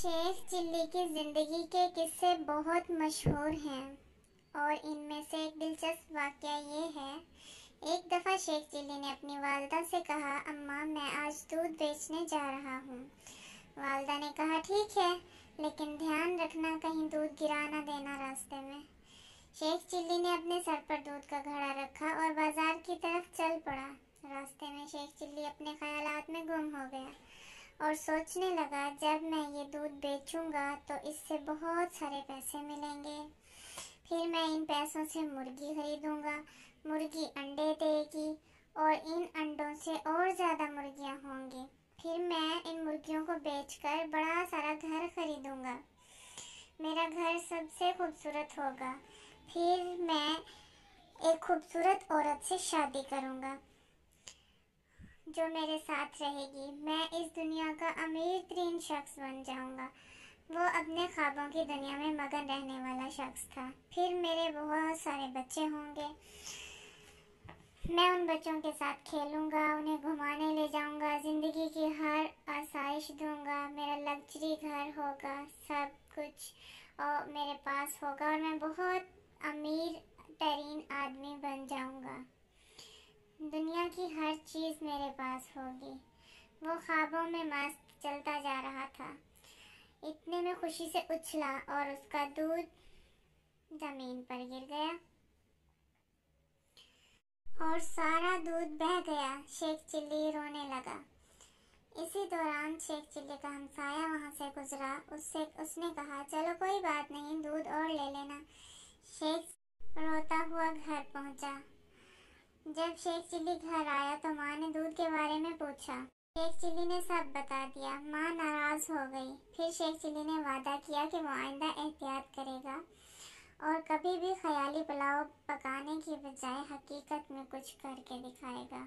Sheikh chilli की ज़िंदगी के किस्से बहुत मशहूर हैं और इनमें से एक दिलचस्प वाक़ ये है एक दफ़ा शेख चिल्ली ने अपनी वालदा से कहा अम्मा मैं आज दूध बेचने जा रहा हूँ वालदा ने कहा ठीक है लेकिन ध्यान रखना कहीं दूध गिरा ना देना रास्ते में शेख चिल्ली ने अपने सर पर दूध का घड़ा रखा और बाज़ार की तरफ चल पड़ा रास्ते में शेख चिल्ली अपने ख्याल में गुम हो गया और सोचने लगा जब मैं ये दूध बेचूंगा तो इससे बहुत सारे पैसे मिलेंगे फिर मैं इन पैसों से मुर्गी खरीदूंगा मुर्गी अंडे देगी और इन अंडों से और ज़्यादा मुर्गियाँ होंगी फिर मैं इन मुर्गियों को बेचकर बड़ा सारा घर खरीदूंगा मेरा घर सबसे खूबसूरत होगा फिर मैं एक खूबसूरत औरत से शादी करूंगा जो मेरे साथ रहेगी मैं इस शख्स बन जाऊंगा वो अपने ख्वाबों की दुनिया में मगन रहने वाला शख्स था फिर मेरे बहुत सारे बच्चे होंगे मैं उन बच्चों के साथ खेलूँगा उन्हें घुमाने ले जाऊँगा ज़िंदगी की हर आसाइश दूँगा मेरा लग्जरी घर होगा सब कुछ और मेरे पास होगा और मैं बहुत अमीर तरीन आदमी बन जाऊँगा दुनिया की हर चीज़ मेरे पास होगी वो ख्वाबों में मस्त चलता जा रहा था इतने में खुशी से उछला और उसका दूध जमीन पर गिर गया और सारा दूध बह गया शेख चिल्ली रोने लगा इसी दौरान शेख चिल्ली का हमसाया वहाँ से गुजरा उससे उसने कहा चलो कोई बात नहीं दूध और ले लेना शेख रोता हुआ घर पहुँचा जब शेख चिल्ली घर आया तो माँ ने दूध के बारे में पूछा शेख चिली ने सब बता दिया माँ नाराज हो गई फिर शेख चिली ने वादा किया कि वो आइंदा एहतियात करेगा और कभी भी ख्याली पुलाव पकाने की बजाय हकीकत में कुछ करके दिखाएगा